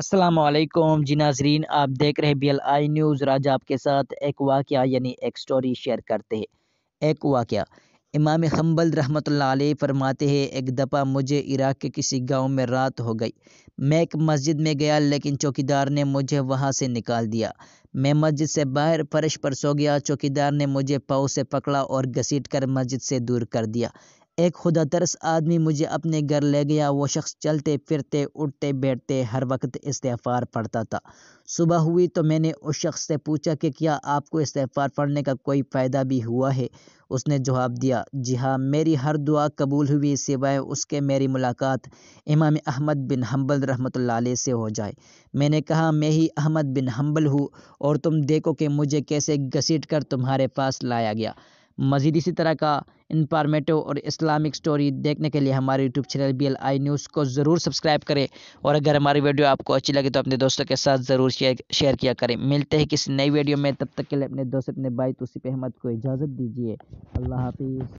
असलम जी नाजरीन आप देख रहे B L I news Raja आपके साथ एक वाक़ यानी एक स्टोरी शेयर करते हैं एक वाक़ इमाम हम्बल रहमत फरमाते हैं एक दफ़ा मुझे इराक़ के किसी गांव में रात हो गई मैं एक मस्जिद में गया लेकिन चौकीदार ने मुझे वहां से निकाल दिया मैं मस्जिद से बाहर फर्श पर सो गया चौकीदार ने मुझे पाँव से पकड़ा और घसीट कर मस्जिद से दूर कर दिया एक खुदा तरस आदमी मुझे अपने घर ले गया वो शख्स चलते फिरते उठते बैठते हर वक्त इस्तेफ़ार पढ़ता था सुबह हुई तो मैंने उस शख्स से पूछा कि क्या आपको इस्तेफ़ार पढ़ने का कोई फ़ायदा भी हुआ है उसने जवाब दिया जी हाँ मेरी हर दुआ कबूल हुई सिवाय उसके मेरी मुलाकात इमाम अहमद बिन हम्बल रहमत से हो जाए मैंने कहा मैं ही अहमद बिन हम्बल हूँ और तुम देखो कि मुझे कैसे घसीट कर तुम्हारे पास लाया गया मज़ीद इसी तरह का इंफॉर्मेटिव और इस्लामिक स्टोरी देखने के लिए हमारे YouTube channel B L I news को ज़रूर सब्सक्राइब करें और अगर हमारी वीडियो आपको अच्छी लगे तो अपने दोस्तों के साथ ज़रूर शेयर शेयर किया करें मिलते हैं किसी नई वीडियो में तब तक के लिए अपने दोस्त अपने भाई पर अहमद को इजाज़त दीजिए अल्लाह हाफिज़